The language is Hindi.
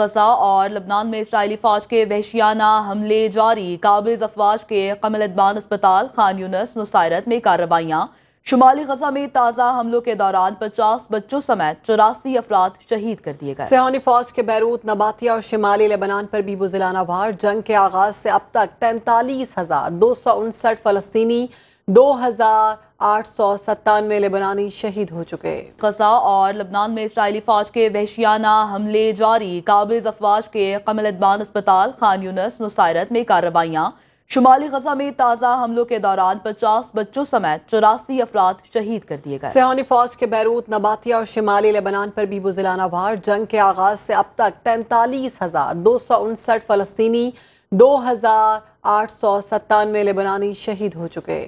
गजा और लबनान में इसराइली फौज के वहशियाना हमले जारी काबिज अफवाज के कमल अदबान अस्पताल खान यूनस मुसायरत में कार्रवाइयाँ शुमाली गजा में ताज़ा हमलों के दौरान 50 बच्चों समेत चौरासी अफराद शहीद कर दिए गए सियानी फौज के बैरूत नबातिया और शिमाली लेबनान पर भी बुजिलाना वार जंग के आगाज से अब तक तैंतालीस हजार दो सौ उनसठ फलस्तीनी दो हजार आठ सौ सत्तानवे लेबनानी शहीद हो चुके गजा और लबनान में इसराइली फौज के वहशियाना हमले जारी काबिज अफवाज के कमलदबान अस्पताल खान यूनस नुसायरत में कार्रवाइयाँ शुमाली गजा में ताज़ा हमलों के दौरान 50 बच्चों समेत चौरासी अफराद शहीद कर दिए गए सियानी फौज के बैरूत नबातिया और शिमाली लेबनान पर भी बुजिलाना भार जंग के आगाज से अब तक तैंतालीस हजार दो सौ उनसठ फलस्तीनी दो हजार आठ सौ सत्तानवे लेबनानी शहीद हो चुके